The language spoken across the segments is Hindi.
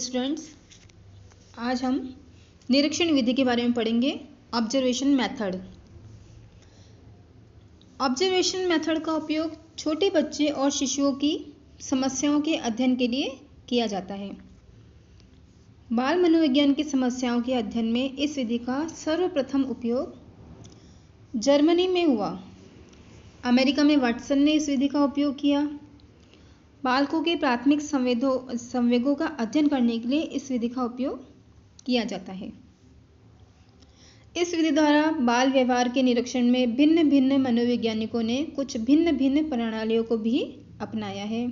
स्टूडेंट्स आज हम निरीक्षण विधि के बारे में पढ़ेंगे ऑब्जर्वेशन मेथड ऑब्जर्वेशन मेथड का उपयोग छोटे बच्चे और शिशुओं की समस्याओं के अध्ययन के लिए किया जाता है बाल मनोविज्ञान की समस्याओं के अध्ययन में इस विधि का सर्वप्रथम उपयोग जर्मनी में हुआ अमेरिका में वाटसन ने इस विधि का उपयोग किया बालकों के प्राथमिक संवेदों संवेगों का अध्ययन करने के लिए इस विधि का उपयोग किया जाता है इस विधि द्वारा बाल व्यवहार के निरीक्षण में भिन्न भिन्न मनोवैज्ञानिकों ने कुछ भिन्न भिन्न प्रणालियों को भी अपनाया है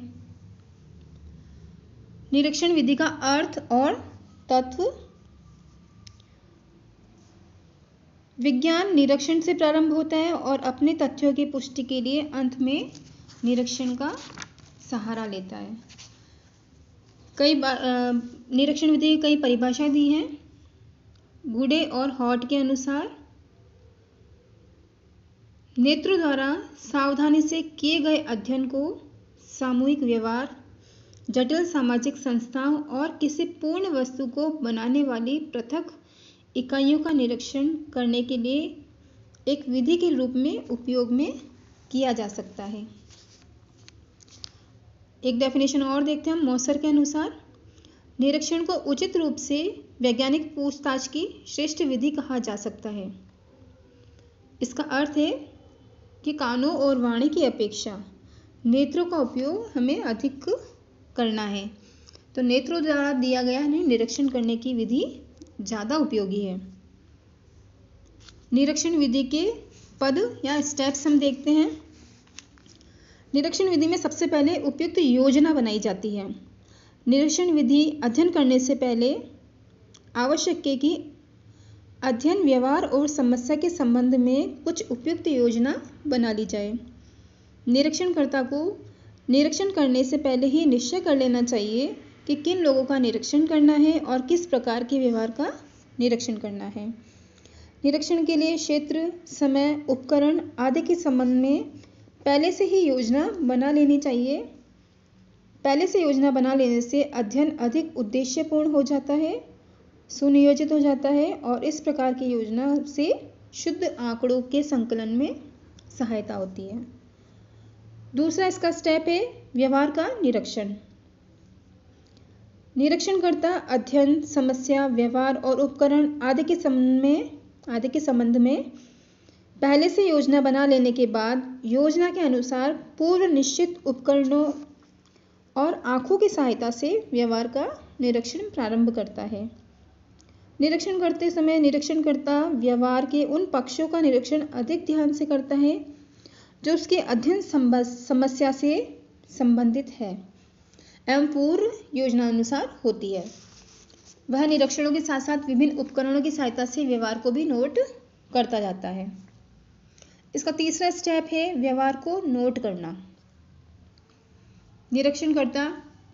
निरीक्षण विधि का अर्थ और तत्व विज्ञान निरीक्षण से प्रारंभ होता है और अपने तथ्यों की पुष्टि के लिए अंत में निरीक्षण का सहारा लेता है कई निरीक्षण विधि की कई परिभाषा दी है गुडे और हॉट के अनुसार नेत्र द्वारा सावधानी से किए गए अध्ययन को सामूहिक व्यवहार जटिल सामाजिक संस्थाओं और किसी पूर्ण वस्तु को बनाने वाली पृथक इकाइयों का निरीक्षण करने के लिए एक विधि के रूप में उपयोग में किया जा सकता है एक डेफिनेशन और देखते हैं हम मौसर के अनुसार निरीक्षण को उचित रूप से वैज्ञानिक पूछताछ की श्रेष्ठ विधि कहा जा सकता है इसका अर्थ है कि कानों और वाणी की अपेक्षा नेत्रों का उपयोग हमें अधिक करना है तो नेत्रों द्वारा दिया गया निरीक्षण करने की विधि ज़्यादा उपयोगी है निरीक्षण विधि के पद या स्टेप्स हम देखते हैं निरीक्षण विधि में सबसे पहले उपयुक्त योजना बनाई जाती है निरीक्षण विधि अध्ययन करने से पहले आवश्यक है कि अध्ययन व्यवहार और समस्या के संबंध में कुछ उपयुक्त योजना बना ली जाए निरीक्षणकर्ता को निरीक्षण करने से पहले ही निश्चय कर लेना चाहिए कि किन लोगों का निरीक्षण करना है और किस प्रकार के व्यवहार का निरीक्षण करना है निरीक्षण के लिए क्षेत्र समय उपकरण आदि के संबंध में पहले से ही योजना बना लेनी चाहिए पहले से योजना बना लेने से अध्ययन अधिक उद्देश्यपूर्ण हो जाता है सुनियोजित हो जाता है और इस प्रकार की योजना से शुद्ध आंकड़ों के संकलन में सहायता होती है दूसरा इसका स्टेप है व्यवहार का निरीक्षण निरीक्षणकर्ता अध्ययन समस्या व्यवहार और उपकरण आदि के संबंध में आदि के संबंध में पहले से योजना बना लेने के बाद योजना के अनुसार पूर्व निश्चित उपकरणों और आँखों की सहायता से व्यवहार का निरीक्षण प्रारंभ करता है निरीक्षण करते समय निरीक्षणकर्ता व्यवहार के उन पक्षों का निरीक्षण अधिक ध्यान से करता है जो उसके अध्ययन समस्या से संबंधित है एवं पूर्व योजना अनुसार होती है वह निरीक्षणों के साथ साथ विभिन्न उपकरणों की सहायता से व्यवहार को भी नोट करता जाता है इसका तीसरा स्टेप है व्यवहार को नोट करना निरीक्षणकर्ता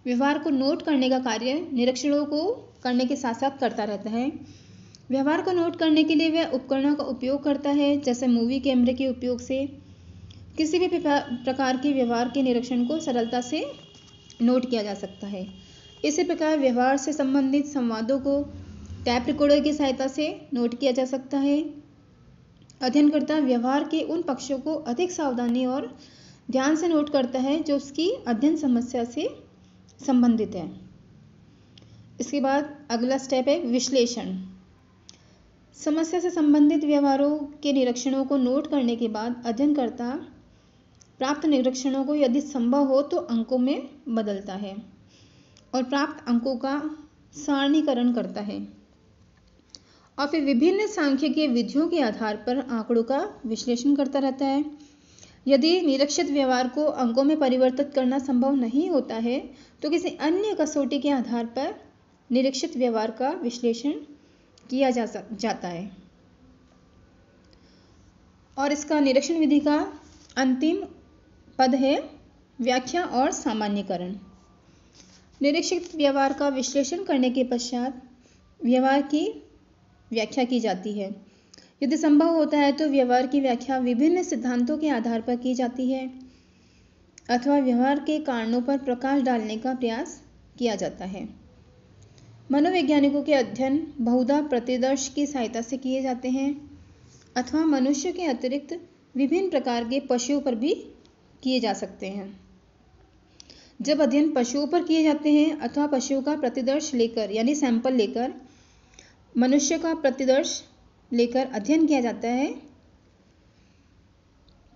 व्यवहार को नोट करने का कार्य निरीक्षणों को करने के साथ साथ करता रहता है व्यवहार को नोट करने के लिए वह उपकरणों का उपयोग करता है जैसे मूवी कैमरे के उपयोग से किसी भी प्रकार के व्यवहार के निरीक्षण को सरलता से नोट किया जा सकता है इसी प्रकार व्यवहार से संबंधित संवादों को टैप रिकॉर्डर की सहायता से नोट किया जा सकता है अध्ययनकर्ता व्यवहार के उन पक्षों को अधिक सावधानी और ध्यान से नोट करता है जो उसकी अध्ययन समस्या से संबंधित है इसके बाद अगला स्टेप है विश्लेषण समस्या से संबंधित व्यवहारों के निरीक्षणों को नोट करने के बाद अध्ययनकर्ता प्राप्त निरीक्षणों को यदि संभव हो तो अंकों में बदलता है और प्राप्त अंकों का सारणीकरण करता है और फिर विभिन्न सांख्यिकीय विधियों के आधार पर आंकड़ों का विश्लेषण करता रहता है यदि निरीक्षित व्यवहार को अंकों में परिवर्तित करना संभव नहीं होता है तो किसी अन्य कसौटी के आधार पर निरीक्षित व्यवहार का विश्लेषण किया जा जाता है और इसका निरीक्षण विधि का अंतिम पद है व्याख्या और सामान्यकरण निरीक्षित व्यवहार का विश्लेषण करने के पश्चात व्यवहार की व्याख्या की जाती है यदि संभव होता है तो व्यवहार की व्याख्या विभिन्न सिद्धांतों के आधार पर की जाती है अथवा व्यवहार के कारणों पर प्रकाश डालने का प्रयास किया जाता है मनोवैज्ञानिकों के अध्ययन बहुधा प्रतिदर्श की सहायता से किए जाते हैं अथवा मनुष्य के अतिरिक्त विभिन्न प्रकार के पशुओं पर भी किए जा सकते हैं जब अध्ययन पशुओं पर किए जाते हैं अथवा पशुओं का प्रतिदर्श लेकर यानी सैंपल लेकर मनुष्य का प्रतिदर्श लेकर अध्ययन किया जाता है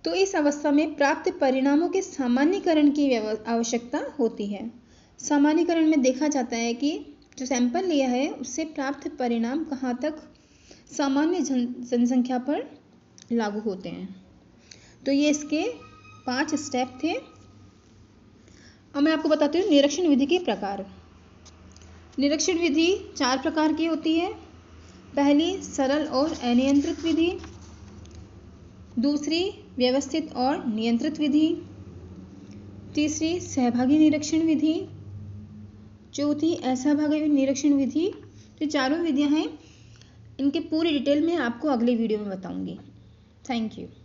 तो इस अवस्था में प्राप्त परिणामों के सामान्यकरण की आवश्यकता होती है सामान्यकरण में देखा जाता है कि जो सैंपल लिया है उससे प्राप्त परिणाम कहाँ तक सामान्य जनसंख्या पर लागू होते हैं तो ये इसके पांच स्टेप थे अब मैं आपको बताती हूँ निरीक्षण विधि के प्रकार निरीक्षण विधि चार प्रकार की होती है पहली सरल और अनियंत्रित विधि दूसरी व्यवस्थित और नियंत्रित विधि तीसरी सहभागी निरीक्षण विधि चौथी असहभागी निरीक्षण विधि तो चारों विधियाँ हैं इनके पूरी डिटेल में आपको अगले वीडियो में बताऊंगी थैंक यू